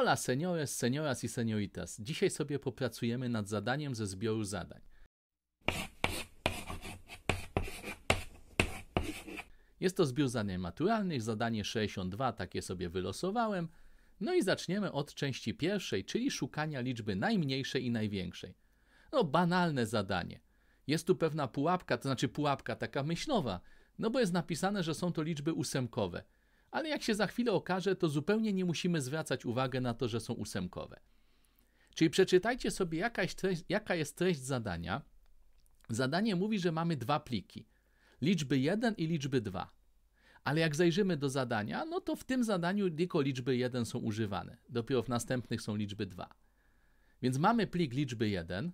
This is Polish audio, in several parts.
Hola seniores, senioras i senioritas. Dzisiaj sobie popracujemy nad zadaniem ze zbioru zadań. Jest to zbiór zadań maturalnych, zadanie 62, takie sobie wylosowałem. No i zaczniemy od części pierwszej, czyli szukania liczby najmniejszej i największej. No banalne zadanie. Jest tu pewna pułapka, to znaczy pułapka taka myślowa, no bo jest napisane, że są to liczby ósemkowe – ale jak się za chwilę okaże, to zupełnie nie musimy zwracać uwagi na to, że są ósemkowe. Czyli przeczytajcie sobie, jaka jest, treść, jaka jest treść zadania. Zadanie mówi, że mamy dwa pliki: liczby 1 i liczby 2. Ale jak zajrzymy do zadania, no to w tym zadaniu tylko liczby 1 są używane. Dopiero w następnych są liczby 2. Więc mamy plik liczby 1.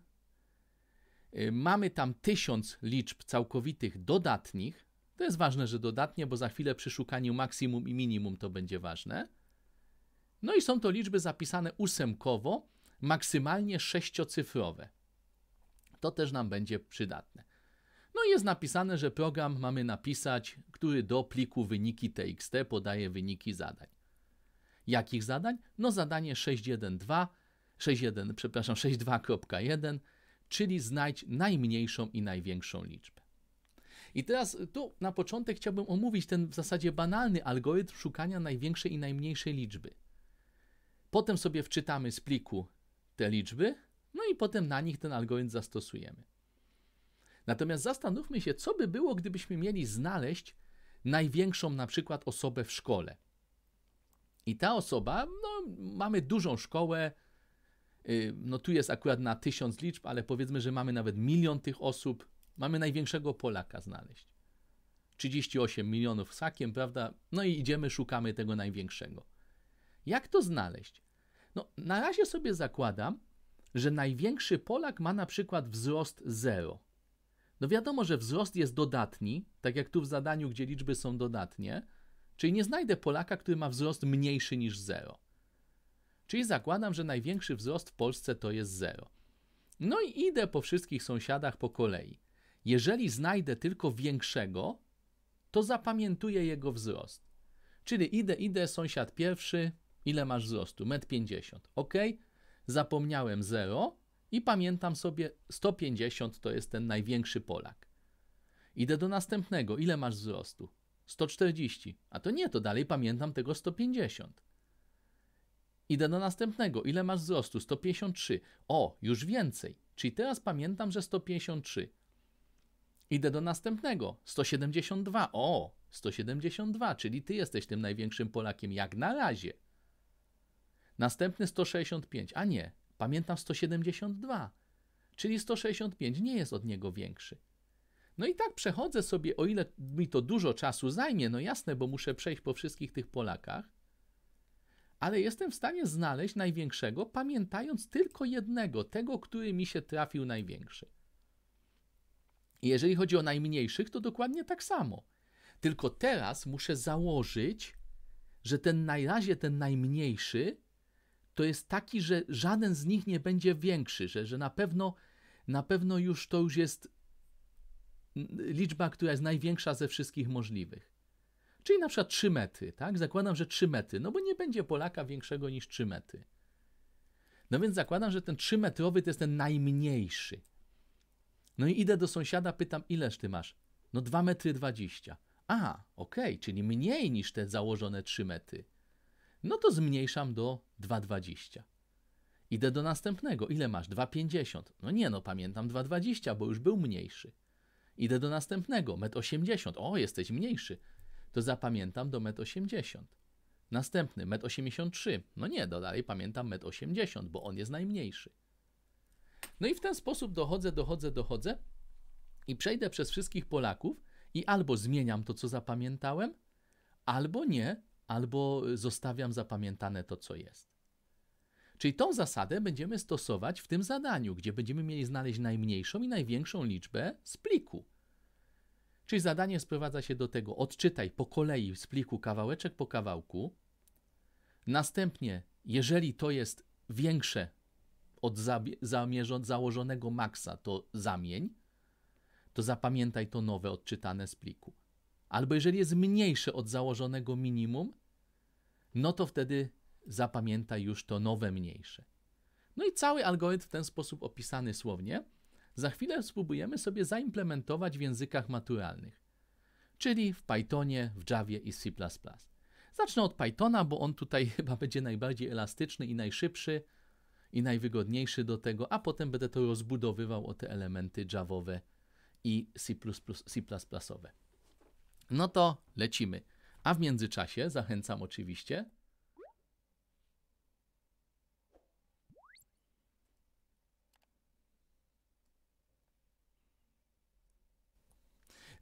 Y, mamy tam tysiąc liczb całkowitych dodatnich, to jest ważne, że dodatnie, bo za chwilę przy szukaniu maksimum i minimum to będzie ważne. No i są to liczby zapisane ósemkowo, maksymalnie sześciocyfrowe. To też nam będzie przydatne. No i jest napisane, że program mamy napisać, który do pliku wyniki txt podaje wyniki zadań. Jakich zadań? No zadanie 612, 61, przepraszam, 62.1, czyli znajdź najmniejszą i największą liczbę. I teraz tu na początek chciałbym omówić ten w zasadzie banalny algorytm szukania największej i najmniejszej liczby. Potem sobie wczytamy z pliku te liczby, no i potem na nich ten algorytm zastosujemy. Natomiast zastanówmy się, co by było, gdybyśmy mieli znaleźć największą na przykład osobę w szkole. I ta osoba, no mamy dużą szkołę, y, no tu jest akurat na tysiąc liczb, ale powiedzmy, że mamy nawet milion tych osób, Mamy największego Polaka znaleźć. 38 milionów sakiem, prawda? No i idziemy, szukamy tego największego. Jak to znaleźć? No, na razie sobie zakładam, że największy Polak ma na przykład wzrost 0. No wiadomo, że wzrost jest dodatni, tak jak tu w zadaniu, gdzie liczby są dodatnie, czyli nie znajdę Polaka, który ma wzrost mniejszy niż 0. Czyli zakładam, że największy wzrost w Polsce to jest 0. No i idę po wszystkich sąsiadach po kolei. Jeżeli znajdę tylko większego, to zapamiętuję jego wzrost. Czyli idę, idę, sąsiad pierwszy, ile masz wzrostu? 1,50 m. Ok, zapomniałem 0 i pamiętam sobie 150 to jest ten największy Polak. Idę do następnego, ile masz wzrostu? 140. A to nie, to dalej pamiętam tego 150. Idę do następnego, ile masz wzrostu? 153. O, już więcej. Czyli teraz pamiętam, że 153. Idę do następnego. 172. O, 172, czyli ty jesteś tym największym Polakiem jak na razie. Następny 165, a nie, pamiętam 172, czyli 165 nie jest od niego większy. No i tak przechodzę sobie, o ile mi to dużo czasu zajmie, no jasne, bo muszę przejść po wszystkich tych Polakach, ale jestem w stanie znaleźć największego, pamiętając tylko jednego, tego, który mi się trafił największy. Jeżeli chodzi o najmniejszych, to dokładnie tak samo. Tylko teraz muszę założyć, że ten na razie ten najmniejszy to jest taki, że żaden z nich nie będzie większy, że, że na pewno na pewno już to już jest liczba, która jest największa ze wszystkich możliwych. Czyli na przykład 3 metry, tak? Zakładam, że 3 metry, no bo nie będzie Polaka większego niż 3 metry. No więc zakładam, że ten 3-metrowy to jest ten najmniejszy. No i idę do sąsiada, pytam, ileż ty masz? No 2 metry 20. A, okej, okay, czyli mniej niż te założone 3 metry. No to zmniejszam do 2,20. Idę do następnego. Ile masz? 2,50. No nie, no pamiętam 2,20, bo już był mniejszy. Idę do następnego. 1,80 80. O, jesteś mniejszy. To zapamiętam do 1,80 80. Następny 1,83 83. No nie, do no dalej pamiętam 1,80 80, bo on jest najmniejszy. No i w ten sposób dochodzę, dochodzę, dochodzę i przejdę przez wszystkich Polaków i albo zmieniam to, co zapamiętałem, albo nie, albo y, zostawiam zapamiętane to, co jest. Czyli tą zasadę będziemy stosować w tym zadaniu, gdzie będziemy mieli znaleźć najmniejszą i największą liczbę z pliku. Czyli zadanie sprowadza się do tego: odczytaj po kolei z pliku kawałeczek po kawałku. Następnie, jeżeli to jest większe od zamierzo- założonego maksa to zamień, to zapamiętaj to nowe odczytane z pliku. Albo jeżeli jest mniejsze od założonego minimum, no to wtedy zapamiętaj już to nowe mniejsze. No i cały algorytm w ten sposób opisany słownie za chwilę spróbujemy sobie zaimplementować w językach maturalnych, czyli w Pythonie, w Javie i C++. Zacznę od Pythona, bo on tutaj chyba będzie najbardziej elastyczny i najszybszy i najwygodniejszy do tego, a potem będę to rozbudowywał o te elementy javowe i C++, C++. No to lecimy. A w międzyczasie zachęcam oczywiście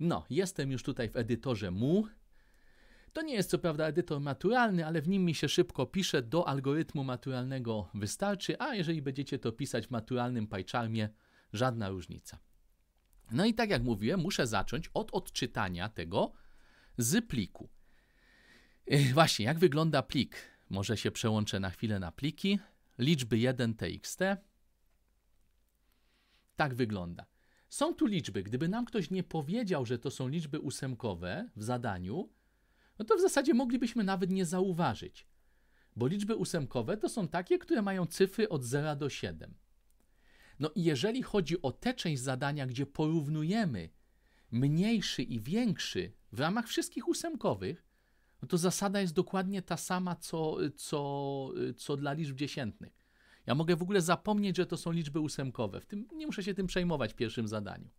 No, jestem już tutaj w edytorze mu to nie jest co prawda edytor maturalny, ale w nim mi się szybko pisze, do algorytmu maturalnego wystarczy, a jeżeli będziecie to pisać w maturalnym PyCharmie, żadna różnica. No i tak jak mówiłem, muszę zacząć od odczytania tego z pliku. E, właśnie, jak wygląda plik? Może się przełączę na chwilę na pliki. Liczby 1 txt. Tak wygląda. Są tu liczby. Gdyby nam ktoś nie powiedział, że to są liczby ósemkowe w zadaniu, no to w zasadzie moglibyśmy nawet nie zauważyć, bo liczby ósemkowe to są takie, które mają cyfry od 0 do 7. No i jeżeli chodzi o tę część zadania, gdzie porównujemy mniejszy i większy w ramach wszystkich ósemkowych, no to zasada jest dokładnie ta sama, co, co, co dla liczb dziesiętnych. Ja mogę w ogóle zapomnieć, że to są liczby ósemkowe. W tym, nie muszę się tym przejmować w pierwszym zadaniu.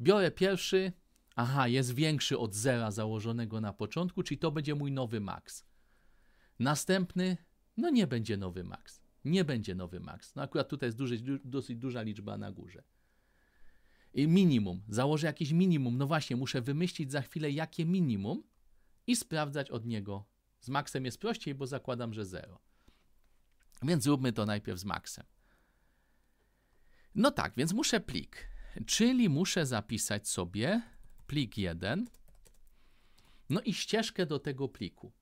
Biorę pierwszy, Aha, jest większy od zera założonego na początku, czyli to będzie mój nowy max. Następny, no nie będzie nowy max. Nie będzie nowy max. No akurat tutaj jest dosyć, dosyć duża liczba na górze. I minimum. Założę jakieś minimum. No właśnie, muszę wymyślić za chwilę, jakie minimum i sprawdzać od niego. Z maksem jest prościej, bo zakładam, że zero. Więc zróbmy to najpierw z maksem. No tak, więc muszę plik, czyli muszę zapisać sobie plik 1, no i ścieżkę do tego pliku.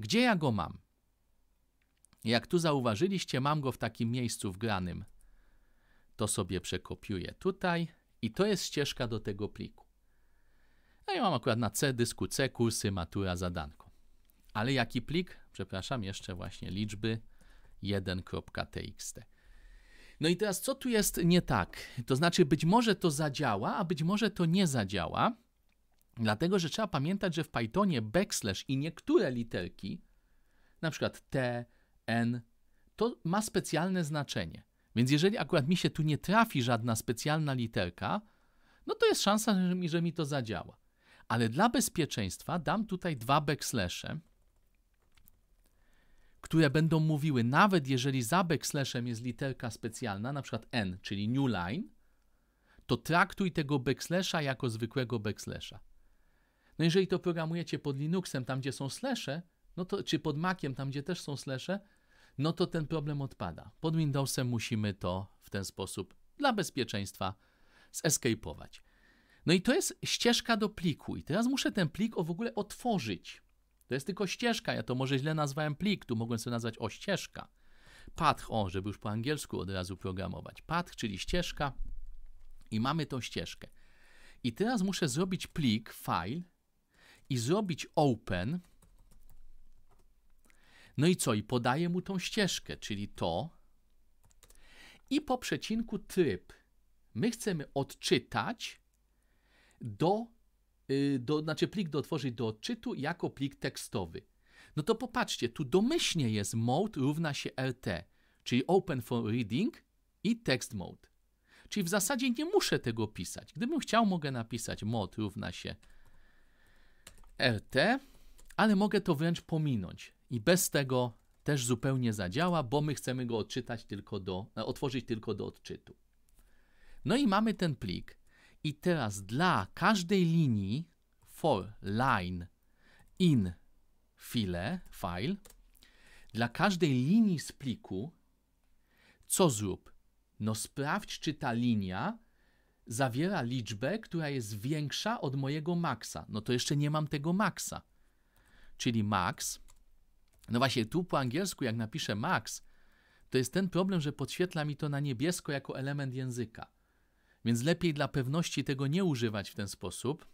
Gdzie ja go mam? Jak tu zauważyliście, mam go w takim miejscu wgranym. To sobie przekopiuję tutaj i to jest ścieżka do tego pliku. No ja mam akurat na C dysku C kursy, matura, zadanko. Ale jaki plik? Przepraszam, jeszcze właśnie liczby 1.txt. No i teraz co tu jest nie tak? To znaczy być może to zadziała, a być może to nie zadziała. Dlatego, że trzeba pamiętać, że w Pythonie backslash i niektóre literki, na przykład T, N, to ma specjalne znaczenie. Więc jeżeli akurat mi się tu nie trafi żadna specjalna literka, no to jest szansa, że mi, że mi to zadziała. Ale dla bezpieczeństwa dam tutaj dwa backslashe, które będą mówiły, nawet jeżeli za backslashem jest literka specjalna, na przykład N, czyli new line, to traktuj tego backslasha jako zwykłego backslasha. No jeżeli to programujecie pod Linuxem, tam gdzie są slesze, no to, czy pod Maciem, tam gdzie też są slesze, no to ten problem odpada. Pod Windowsem musimy to w ten sposób dla bezpieczeństwa zescapować. No i to jest ścieżka do pliku. I teraz muszę ten plik o w ogóle otworzyć. To jest tylko ścieżka. Ja to może źle nazwałem plik, tu mogłem sobie nazwać o ścieżka. Path, o, żeby już po angielsku od razu programować. Path, czyli ścieżka. I mamy tą ścieżkę. I teraz muszę zrobić plik, file, i zrobić open. No i co? I podaję mu tą ścieżkę, czyli to. I po przecinku tryb. My chcemy odczytać do, y, do, znaczy plik do dotworzyć do odczytu jako plik tekstowy. No to popatrzcie, tu domyślnie jest mode równa się RT, czyli open for reading i text mode. Czyli w zasadzie nie muszę tego pisać. Gdybym chciał, mogę napisać mode równa się RT, ale mogę to wręcz pominąć i bez tego też zupełnie zadziała, bo my chcemy go odczytać tylko do, e, otworzyć tylko do odczytu. No i mamy ten plik i teraz dla każdej linii for line in file, file, dla każdej linii z pliku co zrób? No sprawdź, czy ta linia zawiera liczbę, która jest większa od mojego maksa. No to jeszcze nie mam tego maksa. Czyli max. No właśnie, tu po angielsku, jak napiszę max, to jest ten problem, że podświetla mi to na niebiesko jako element języka. Więc lepiej dla pewności tego nie używać w ten sposób.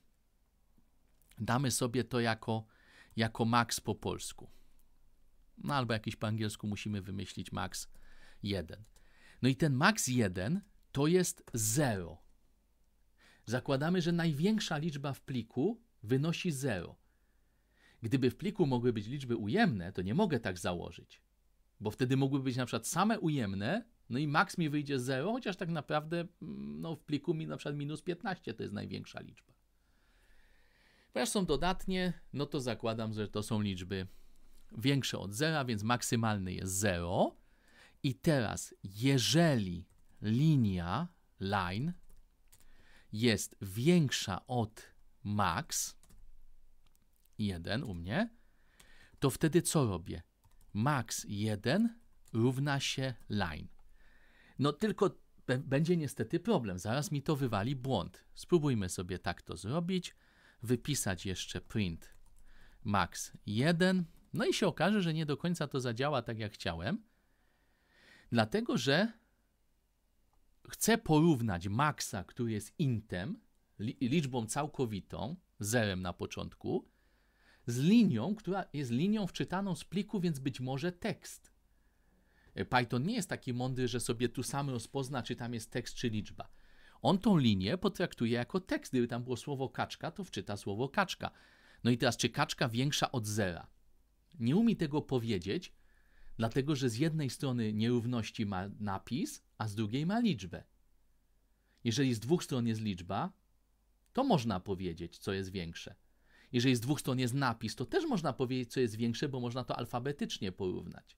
Damy sobie to jako, jako max po polsku. No albo jakiś po angielsku musimy wymyślić max 1. No i ten max 1 to jest 0. Zakładamy, że największa liczba w pliku wynosi 0. Gdyby w pliku mogły być liczby ujemne, to nie mogę tak założyć, bo wtedy mogłyby być na przykład same ujemne, no i maks mi wyjdzie 0, chociaż tak naprawdę mm, no, w pliku mi na przykład minus 15 to jest największa liczba. Ponieważ są dodatnie, no to zakładam, że to są liczby większe od 0, więc maksymalny jest 0. I teraz, jeżeli linia line jest większa od max 1 u mnie, to wtedy co robię? Max 1 równa się line. No tylko będzie niestety problem, zaraz mi to wywali błąd. Spróbujmy sobie tak to zrobić, wypisać jeszcze print max 1, no i się okaże, że nie do końca to zadziała tak jak chciałem, dlatego że chcę porównać maxa, który jest intem, liczbą całkowitą, zerem na początku, z linią, która jest linią wczytaną z pliku, więc być może tekst. E, Python nie jest taki mądry, że sobie tu sam rozpozna, czy tam jest tekst, czy liczba. On tą linię potraktuje jako tekst. Gdyby tam było słowo kaczka, to wczyta słowo kaczka. No i teraz, czy kaczka większa od zera? Nie umie tego powiedzieć, dlatego że z jednej strony nierówności ma napis, a z drugiej ma liczbę. Jeżeli z dwóch stron jest liczba, to można powiedzieć, co jest większe. Jeżeli z dwóch stron jest napis, to też można powiedzieć, co jest większe, bo można to alfabetycznie porównać.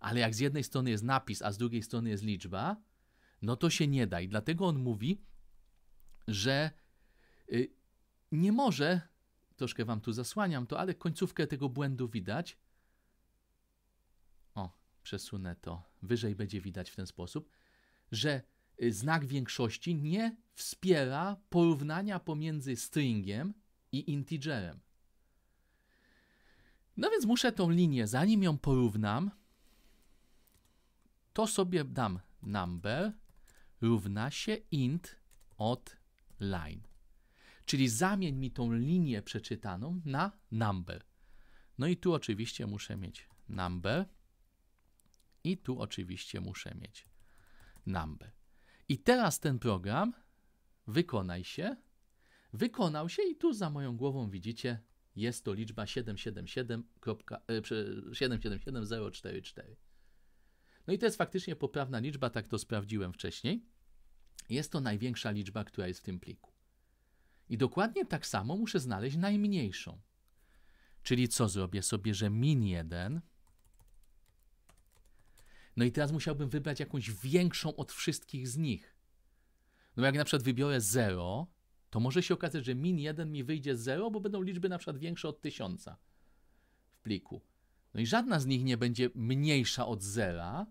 Ale jak z jednej strony jest napis, a z drugiej strony jest liczba, no to się nie da. I dlatego on mówi, że y, nie może, troszkę wam tu zasłaniam to, ale końcówkę tego błędu widać, przesunę to, wyżej będzie widać w ten sposób, że y, znak większości nie wspiera porównania pomiędzy stringiem i integerem. No więc muszę tą linię, zanim ją porównam, to sobie dam number równa się int od line. Czyli zamień mi tą linię przeczytaną na number. No i tu oczywiście muszę mieć number i tu oczywiście muszę mieć number. I teraz ten program, wykonaj się, wykonał się i tu za moją głową widzicie, jest to liczba 777044. E, no i to jest faktycznie poprawna liczba, tak to sprawdziłem wcześniej. Jest to największa liczba, która jest w tym pliku. I dokładnie tak samo muszę znaleźć najmniejszą. Czyli co zrobię sobie, że min 1 no i teraz musiałbym wybrać jakąś większą od wszystkich z nich. No jak na przykład wybiorę 0, to może się okazać, że min 1 mi wyjdzie 0, bo będą liczby na przykład większe od 1000 w pliku. No i żadna z nich nie będzie mniejsza od 0,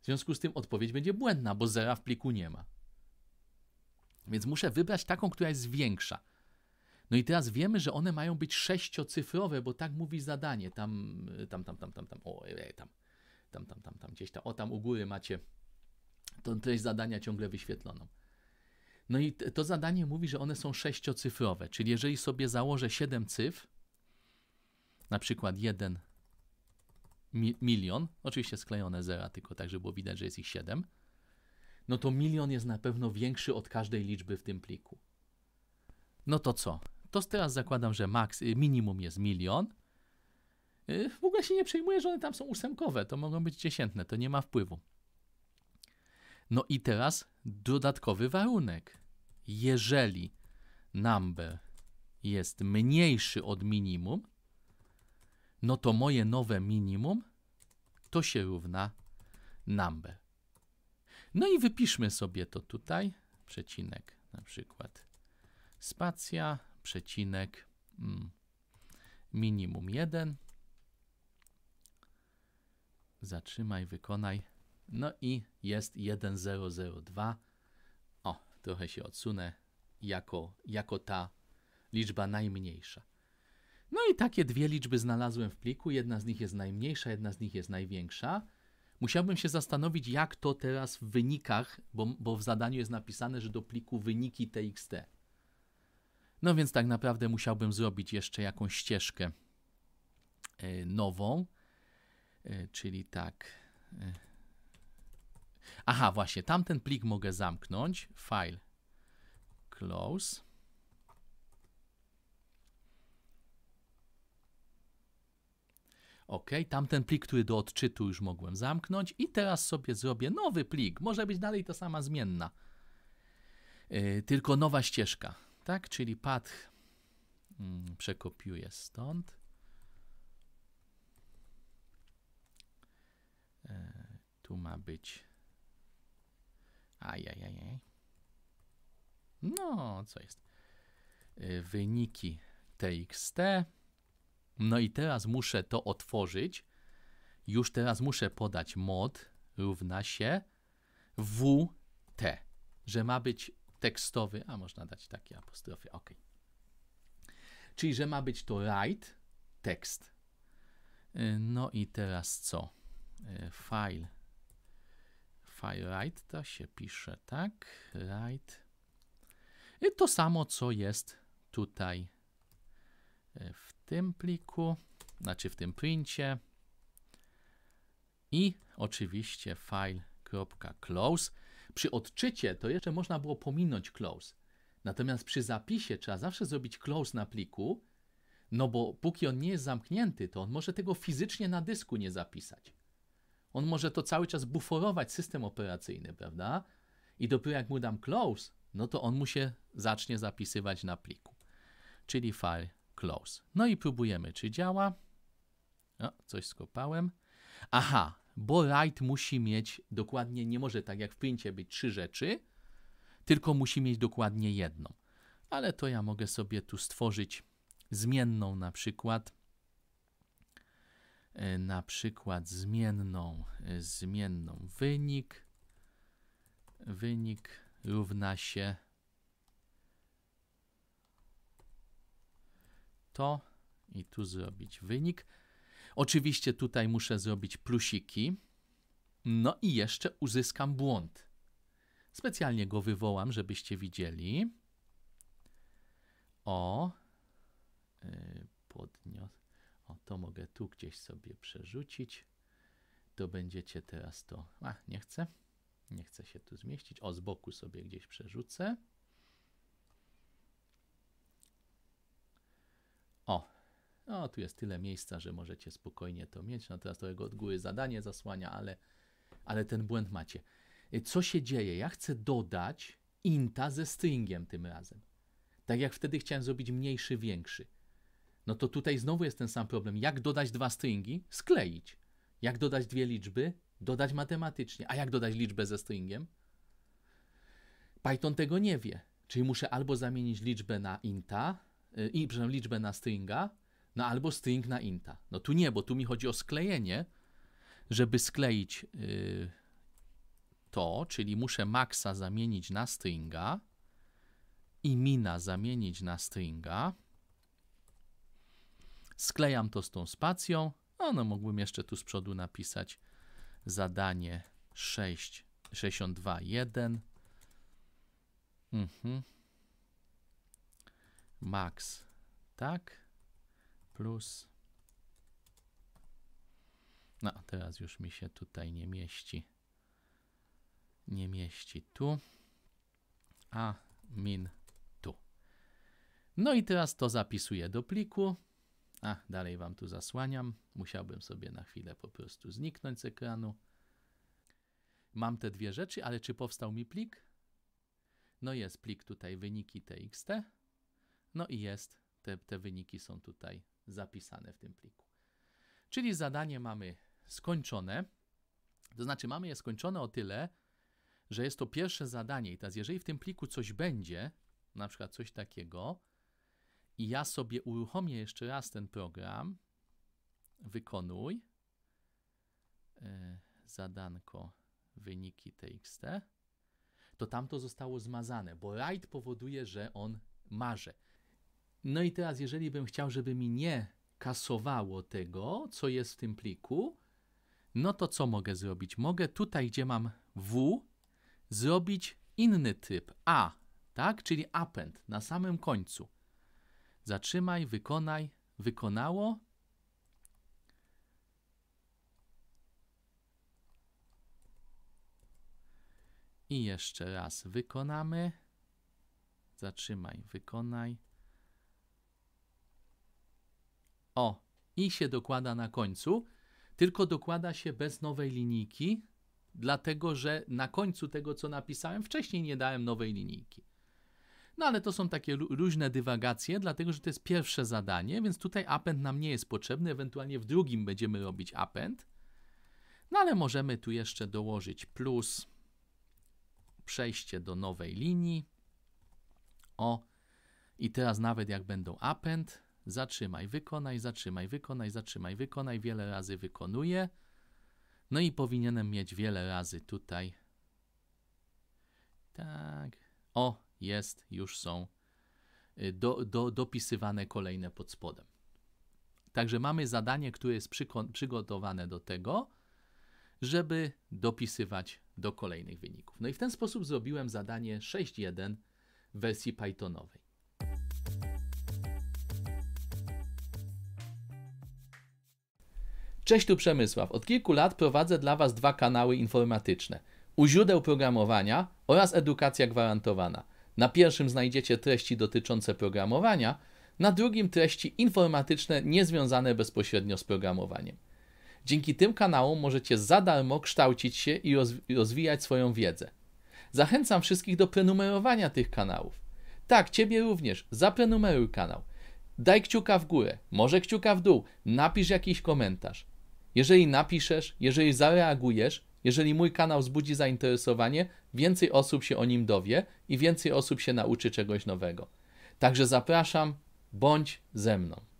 w związku z tym odpowiedź będzie błędna, bo 0 w pliku nie ma. Więc muszę wybrać taką, która jest większa. No i teraz wiemy, że one mają być sześciocyfrowe, bo tak mówi zadanie. Tam, tam, tam, tam, tam, tam, o, tam tam, tam, tam, tam, gdzieś tam, o tam u góry macie tą treść zadania ciągle wyświetloną. No i to zadanie mówi, że one są sześciocyfrowe, czyli jeżeli sobie założę 7 cyfr, na przykład 1 milion, oczywiście sklejone zera, tylko tak, żeby było widać, że jest ich 7, no to milion jest na pewno większy od każdej liczby w tym pliku. No to co? To teraz zakładam, że maks, minimum jest milion, Y, w ogóle się nie przejmuję, że one tam są ósemkowe, to mogą być dziesiętne, to nie ma wpływu. No i teraz dodatkowy warunek. Jeżeli number jest mniejszy od minimum, no to moje nowe minimum to się równa number. No i wypiszmy sobie to tutaj, przecinek na przykład spacja, przecinek mm, minimum 1, zatrzymaj, wykonaj. No i jest 1002. O, trochę się odsunę jako, jako ta liczba najmniejsza. No i takie dwie liczby znalazłem w pliku. Jedna z nich jest najmniejsza, jedna z nich jest największa. Musiałbym się zastanowić, jak to teraz w wynikach, bo, bo w zadaniu jest napisane, że do pliku wyniki txt. No więc tak naprawdę musiałbym zrobić jeszcze jakąś ścieżkę e, nową, E, czyli tak. E. Aha, właśnie, tamten plik mogę zamknąć. File close. OK, tamten plik, który do odczytu już mogłem zamknąć i teraz sobie zrobię nowy plik. Może być dalej to sama zmienna, yy, tylko nowa ścieżka, tak? Czyli path hmm, przekopiuję stąd. Tu ma być. Ajajajaj. No, co jest? Y, wyniki TXT. No i teraz muszę to otworzyć. Już teraz muszę podać mod równa się WT, że ma być tekstowy, a można dać takie apostrofy, ok. Czyli, że ma być to write, tekst. Y, no i teraz co? Y, file file write to się pisze tak, write I to samo, co jest tutaj e, w tym pliku, znaczy w tym princie. I oczywiście file.close. Przy odczycie to jeszcze można było pominąć close. Natomiast przy zapisie trzeba zawsze zrobić close na pliku, no bo póki on nie jest zamknięty, to on może tego fizycznie na dysku nie zapisać. On może to cały czas buforować system operacyjny, prawda? I dopiero jak mu dam close, no to on mu się zacznie zapisywać na pliku. Czyli file close. No i próbujemy, czy działa. O, coś skopałem. Aha, bo write musi mieć dokładnie, nie może tak jak w princie być trzy rzeczy, tylko musi mieć dokładnie jedną. Ale to ja mogę sobie tu stworzyć zmienną na przykład E, na przykład zmienną, e, zmienną wynik, wynik równa się to i tu zrobić wynik. Oczywiście tutaj muszę zrobić plusiki. No i jeszcze uzyskam błąd. Specjalnie go wywołam, żebyście widzieli. O, e, podniosę o, to mogę tu gdzieś sobie przerzucić. To będziecie teraz to... A, nie chcę. Nie chcę się tu zmieścić. O, z boku sobie gdzieś przerzucę. O, o, tu jest tyle miejsca, że możecie spokojnie to mieć. No teraz to jego od góry zadanie zasłania, ale, ale ten błęd macie. Y, co się dzieje? Ja chcę dodać inta ze stringiem tym razem. Tak jak wtedy chciałem zrobić mniejszy, większy. No to tutaj znowu jest ten sam problem. Jak dodać dwa stringi? Skleić. Jak dodać dwie liczby? Dodać matematycznie. A jak dodać liczbę ze stringiem? Python tego nie wie. Czyli muszę albo zamienić liczbę na inta, y, i przepraszam, liczbę na stringa, no albo string na inta. No tu nie, bo tu mi chodzi o sklejenie, żeby skleić yy, to, czyli muszę maxa zamienić na stringa i mina zamienić na stringa Sklejam to z tą spacją. No, no mógłbym jeszcze tu z przodu napisać zadanie 6, 62.1. Mhm. Max, tak? Plus. No, teraz już mi się tutaj nie mieści. Nie mieści tu. A min tu. No i teraz to zapisuję do pliku. A, dalej wam tu zasłaniam. Musiałbym sobie na chwilę po prostu zniknąć z ekranu. Mam te dwie rzeczy, ale czy powstał mi plik? No jest plik tutaj wyniki txt. No i jest, te, te wyniki są tutaj zapisane w tym pliku. Czyli zadanie mamy skończone. To znaczy mamy je skończone o tyle, że jest to pierwsze zadanie i teraz jeżeli w tym pliku coś będzie, na przykład coś takiego, i ja sobie uruchomię jeszcze raz ten program. Wykonuj e, zadanko wyniki txt, to tamto zostało zmazane, bo write powoduje, że on marze. No i teraz, jeżeli bym chciał, żeby mi nie kasowało tego, co jest w tym pliku, no to co mogę zrobić? Mogę tutaj, gdzie mam w, zrobić inny typ a, tak? Czyli append na samym końcu. Zatrzymaj, wykonaj, wykonało. I jeszcze raz wykonamy. Zatrzymaj, wykonaj. O, i się dokłada na końcu, tylko dokłada się bez nowej linijki, dlatego że na końcu tego, co napisałem, wcześniej nie dałem nowej linijki. No ale to są takie różne dywagacje, dlatego że to jest pierwsze zadanie, więc tutaj append nam nie jest potrzebny, ewentualnie w drugim będziemy robić append. No ale możemy tu jeszcze dołożyć plus przejście do nowej linii. O, i teraz nawet jak będą append, zatrzymaj, wykonaj, zatrzymaj, wykonaj, zatrzymaj, wykonaj, wiele razy wykonuję. No i powinienem mieć wiele razy tutaj. Tak. O, jest, już są y, do, do, dopisywane kolejne pod spodem. Także mamy zadanie, które jest przygotowane do tego, żeby dopisywać do kolejnych wyników. No i w ten sposób zrobiłem zadanie 6.1 w wersji Pythonowej. Cześć, tu Przemysław. Od kilku lat prowadzę dla Was dwa kanały informatyczne. U źródeł programowania oraz edukacja gwarantowana – na pierwszym znajdziecie treści dotyczące programowania, na drugim treści informatyczne niezwiązane bezpośrednio z programowaniem. Dzięki tym kanałom możecie za darmo kształcić się i rozwijać swoją wiedzę. Zachęcam wszystkich do prenumerowania tych kanałów. Tak, ciebie również, zaprenumeruj kanał. Daj kciuka w górę, może kciuka w dół, napisz jakiś komentarz. Jeżeli napiszesz, jeżeli zareagujesz, jeżeli mój kanał wzbudzi zainteresowanie, więcej osób się o nim dowie i więcej osób się nauczy czegoś nowego. Także zapraszam, bądź ze mną.